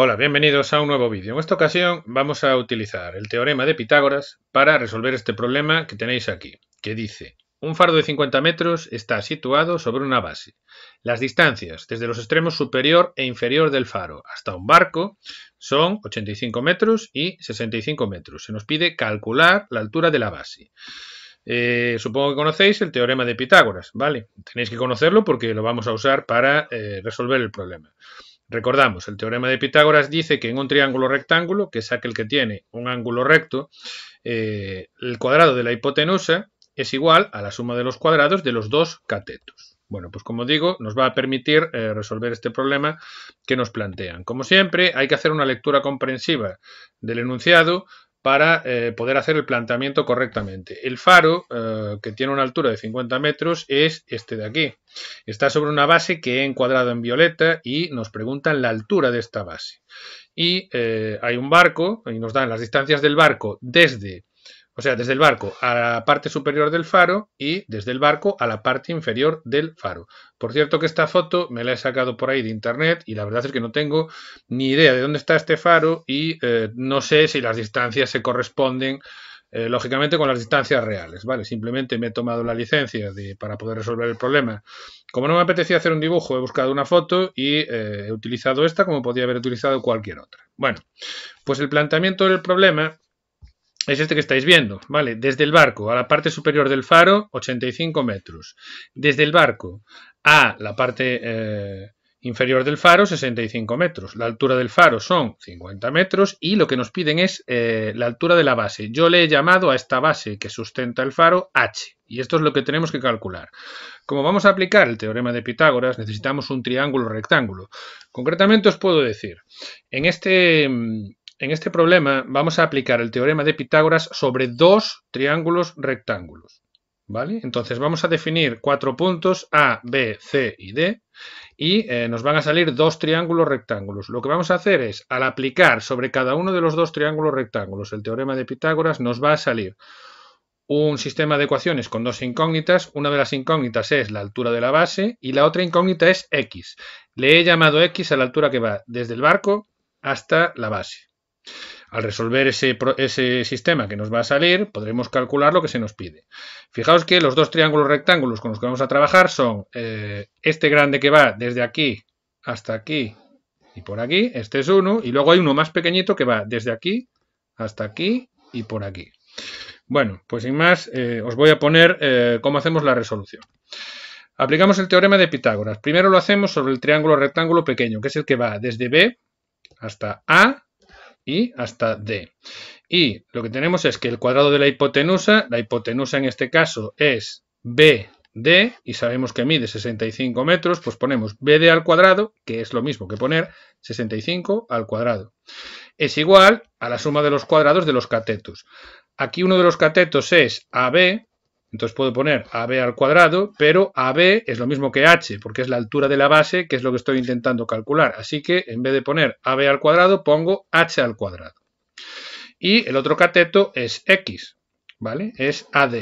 Hola, bienvenidos a un nuevo vídeo. En esta ocasión vamos a utilizar el teorema de Pitágoras para resolver este problema que tenéis aquí, que dice un faro de 50 metros está situado sobre una base. Las distancias desde los extremos superior e inferior del faro hasta un barco son 85 metros y 65 metros. Se nos pide calcular la altura de la base. Eh, supongo que conocéis el teorema de Pitágoras, ¿vale? Tenéis que conocerlo porque lo vamos a usar para eh, resolver el problema. Recordamos, el teorema de Pitágoras dice que en un triángulo rectángulo, que es aquel que tiene un ángulo recto, eh, el cuadrado de la hipotenusa es igual a la suma de los cuadrados de los dos catetos. Bueno, pues como digo, nos va a permitir eh, resolver este problema que nos plantean. Como siempre, hay que hacer una lectura comprensiva del enunciado para eh, poder hacer el planteamiento correctamente. El faro, eh, que tiene una altura de 50 metros, es este de aquí. Está sobre una base que he encuadrado en violeta y nos preguntan la altura de esta base. Y eh, hay un barco y nos dan las distancias del barco desde o sea, desde el barco a la parte superior del faro y desde el barco a la parte inferior del faro. Por cierto que esta foto me la he sacado por ahí de internet y la verdad es que no tengo ni idea de dónde está este faro y eh, no sé si las distancias se corresponden eh, lógicamente con las distancias reales, ¿vale? Simplemente me he tomado la licencia para poder resolver el problema. Como no me apetecía hacer un dibujo, he buscado una foto y eh, he utilizado esta como podía haber utilizado cualquier otra. Bueno, pues el planteamiento del problema es este que estáis viendo, ¿vale? Desde el barco a la parte superior del faro, 85 metros. Desde el barco a la parte eh, inferior del faro, 65 metros. La altura del faro son 50 metros y lo que nos piden es eh, la altura de la base. Yo le he llamado a esta base que sustenta el faro H y esto es lo que tenemos que calcular. Como vamos a aplicar el teorema de Pitágoras, necesitamos un triángulo rectángulo. Concretamente os puedo decir, en este mm, en este problema vamos a aplicar el teorema de Pitágoras sobre dos triángulos rectángulos. ¿Vale? Entonces vamos a definir cuatro puntos A, B, C y D y eh, nos van a salir dos triángulos rectángulos. Lo que vamos a hacer es, al aplicar sobre cada uno de los dos triángulos rectángulos el teorema de Pitágoras, nos va a salir un sistema de ecuaciones con dos incógnitas. Una de las incógnitas es la altura de la base y la otra incógnita es X. Le he llamado X a la altura que va desde el barco hasta la base. Al resolver ese, sistema que nos va a salir, podremos calcular lo que se nos pide. Fijaos que los dos triángulos rectángulos con los que vamos a trabajar son eh, este grande que va desde aquí hasta aquí y por aquí, este es uno, y luego hay uno más pequeñito que va desde aquí hasta aquí y por aquí. Bueno, pues sin más, eh, os voy a poner eh, cómo hacemos la resolución. Aplicamos el teorema de Pitágoras. Primero lo hacemos sobre el triángulo rectángulo pequeño, que es el que va desde B hasta A y hasta D. Y lo que tenemos es que el cuadrado de la hipotenusa, la hipotenusa en este caso es BD, y sabemos que mide 65 metros, pues ponemos BD al cuadrado, que es lo mismo que poner 65 al cuadrado. Es igual a la suma de los cuadrados de los catetos. Aquí uno de los catetos es AB, entonces puedo poner AB al cuadrado, pero AB es lo mismo que H, porque es la altura de la base, que es lo que estoy intentando calcular. Así que en vez de poner AB al cuadrado, pongo H al cuadrado. Y el otro cateto es X, ¿vale? Es AD.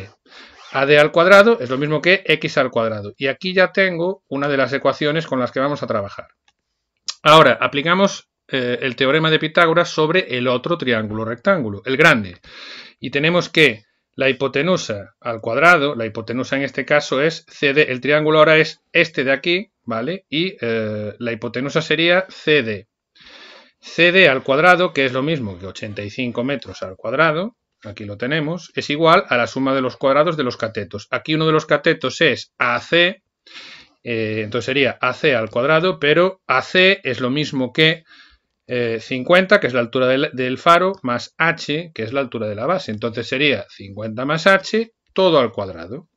AD al cuadrado es lo mismo que X al cuadrado. Y aquí ya tengo una de las ecuaciones con las que vamos a trabajar. Ahora, aplicamos eh, el teorema de Pitágoras sobre el otro triángulo rectángulo, el grande. Y tenemos que la hipotenusa al cuadrado, la hipotenusa en este caso es CD, el triángulo ahora es este de aquí, ¿vale? Y eh, la hipotenusa sería CD. CD al cuadrado, que es lo mismo que 85 metros al cuadrado, aquí lo tenemos, es igual a la suma de los cuadrados de los catetos. Aquí uno de los catetos es AC, eh, entonces sería AC al cuadrado, pero AC es lo mismo que 50, eh, que es la altura del, del, faro, más h, que es la altura de la base. Entonces sería 50 más h, todo al cuadrado.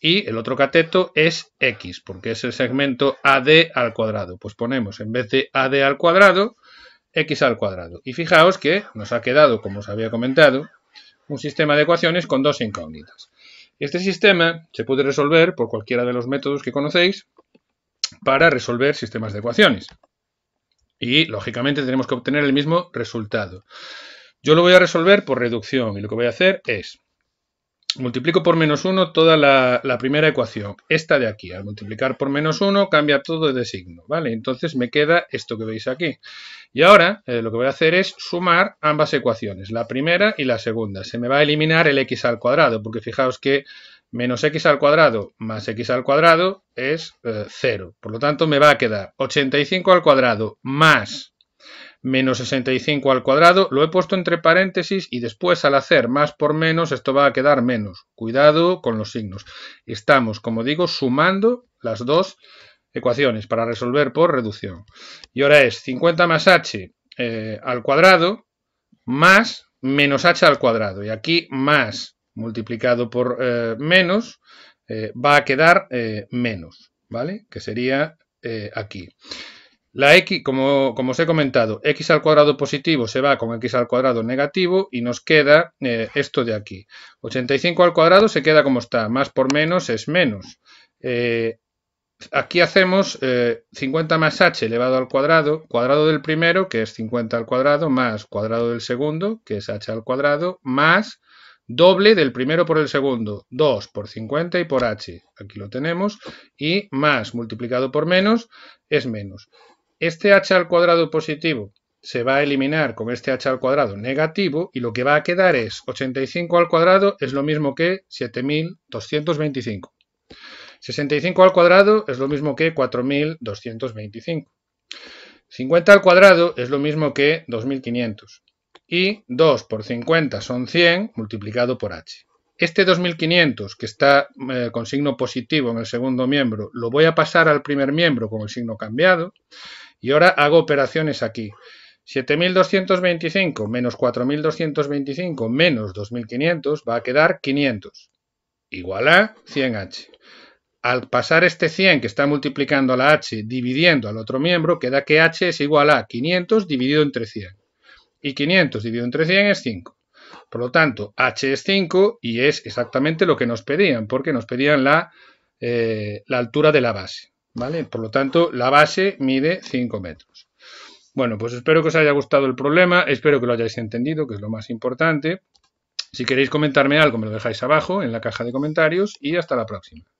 Y el otro cateto es x, porque es el segmento AD al cuadrado. Pues ponemos, en vez de AD al cuadrado, x al cuadrado. Y fijaos que nos ha quedado, como os había comentado, un sistema de ecuaciones con dos incógnitas. Este sistema se puede resolver por cualquiera de los métodos que conocéis para resolver sistemas de ecuaciones. Y, lógicamente, tenemos que obtener el mismo resultado. Yo lo voy a resolver por reducción y lo que voy a hacer es multiplico por menos 1 toda la, primera ecuación, esta de aquí. Al multiplicar por menos 1 cambia todo de signo, ¿vale? Entonces me queda esto que veis aquí. Y ahora eh, lo que voy a hacer es sumar ambas ecuaciones, la primera y la segunda. Se me va a eliminar el x al cuadrado, porque fijaos que menos x al cuadrado más x al cuadrado es 0. Eh, por lo tanto, me va a quedar 85 al cuadrado más menos 65 al cuadrado. Lo he puesto entre paréntesis y después al hacer más por menos, esto va a quedar menos. Cuidado con los signos. Estamos, como digo, sumando las dos ecuaciones para resolver por reducción. Y ahora es 50 más h eh, al cuadrado más menos h al cuadrado. Y aquí más multiplicado por eh, menos eh, va a quedar eh, menos, ¿vale? Que sería aquí. La x, como, como, os he comentado, x al cuadrado positivo se va con x al cuadrado negativo y nos queda esto de aquí. 85 al cuadrado se queda como está, más por menos es menos. aquí hacemos 50 más h elevado al cuadrado, cuadrado del primero, que es 50 al cuadrado, más cuadrado del segundo, que es h al cuadrado, más doble del primero por el segundo, 2 por 50 y por h, aquí lo tenemos, y más multiplicado por menos es menos. Este h al cuadrado positivo se va a eliminar con este h al cuadrado negativo y lo que va a quedar es 85 al cuadrado es lo mismo que 7225. 65 al cuadrado es lo mismo que 4225. 50 al cuadrado es lo mismo que 2500 y 2 por 50 son 100 multiplicado por h. Este 2500 que está eh, con signo positivo en el segundo miembro lo voy a pasar al primer miembro con el signo cambiado y ahora hago operaciones aquí. 7225 menos 4225 menos 2500 va a quedar 500 igual a 100h. Al pasar este 100 que está multiplicando a la h dividiendo al otro miembro, queda que h es igual a 500 dividido entre 100 y 500 dividido entre 100 es 5. Por lo tanto, h es 5 y es exactamente lo que nos pedían, porque nos pedían la, eh, la altura de la base. ¿vale? Por lo tanto, la base mide 5 metros. Bueno, pues espero que os haya gustado el problema, espero que lo hayáis entendido, que es lo más importante. Si queréis comentarme algo, me lo dejáis abajo en la caja de comentarios y hasta la próxima.